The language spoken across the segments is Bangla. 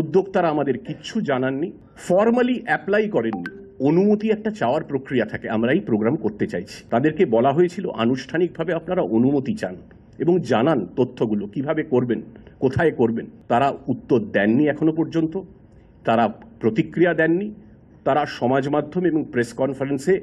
উদ্যোক্তারা আমাদের কিচ্ছু জানাননি ফর্মালি অ্যাপ্লাই করেননি অনুমতি একটা চাওয়ার প্রক্রিয়া থাকে আমরা এই প্রোগ্রাম করতে চাইছি তাদেরকে বলা হয়েছিল আনুষ্ঠানিকভাবে আপনারা অনুমতি চান এবং জানান তথ্যগুলো কিভাবে করবেন কোথায় করবেন তারা উত্তর দেননি এখনো পর্যন্ত তারা প্রতিক্রিয়া দেননি তারা সমাজ মাধ্যম এবং প্রেস কনফারেন্সে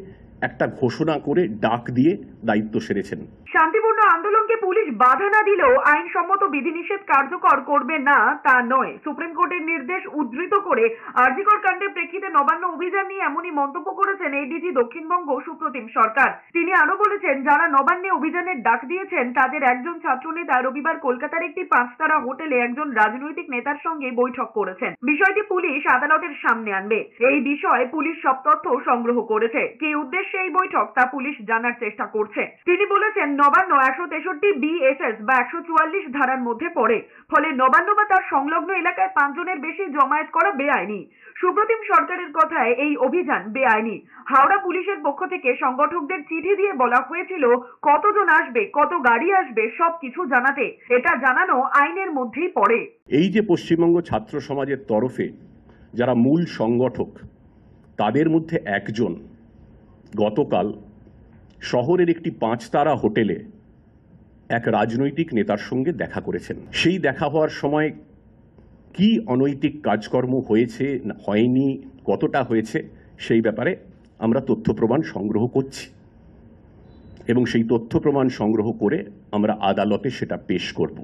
একটা ঘোষণা করে ডাক দিয়ে দায়িত্ব সেরেছেন শান্তিপূর্ণ আন্দোলনকে পুলিশ বাধা না দিলেও আইনসম্মত বিধিনিষেধ কার্যকর করবে না তা নয় সুপ্রিম কোর্টের নির্দেশ উদ্ধৃত করে আরজিকর কাণ্ডের প্রেক্ষিতে নবান্ন অভিযান নিয়ে এমনই মন্তব্য করেছেন এই ডিজি দক্ষিণবঙ্গ সুপ্রতিম সরকার তিনি আরো বলেছেন যারা নবান্নে অভিযানের ডাক দিয়েছেন তাদের একজন ছাত্রনেতা রবিবার কলকাতার একটি পাঁচতারা হোটেলে একজন রাজনৈতিক নেতার সঙ্গে বৈঠক করেছেন বিষয়টি পুলিশ আদালতের সামনে আনবে এই বিষয়ে পুলিশ সব তথ্য সংগ্রহ করেছে কি উদ্দেশ্য সেই বৈঠক তা পুলিশ জানার চেষ্টা করছে তিনি বলেছেন নবান্ন একশো তেষট্টি বিএসএস বা একশো চুয়াল্লিশ ধারার মধ্যে পড়ে ফলে নবান্ন বা তার সংলগ্ন এলাকায় পাঁচজনের বেশি জমায়েত করা বেআইনি সুপ্রতিম সরকারের কথায় এই অভিযান বেআইনি হাওড়া পুলিশের পক্ষ থেকে সংগঠকদের চিঠি দিয়ে বলা হয়েছিল কতজন আসবে কত গাড়ি আসবে সব কিছু জানাতে এটা জানানো আইনের মধ্যেই পড়ে এই যে পশ্চিমবঙ্গ ছাত্র সমাজের তরফে যারা মূল সংগঠক তাদের মধ্যে একজন গতকাল শহরের একটি পাঁচতারা হোটেলে এক রাজনৈতিক নেতার সঙ্গে দেখা করেছেন সেই দেখা হওয়ার সময় কি অনৈতিক কাজকর্ম হয়েছে হয়নি কতটা হয়েছে সেই ব্যাপারে আমরা তথ্য প্রমাণ সংগ্রহ করছি এবং সেই তথ্য প্রমাণ সংগ্রহ করে আমরা আদালতে সেটা পেশ করব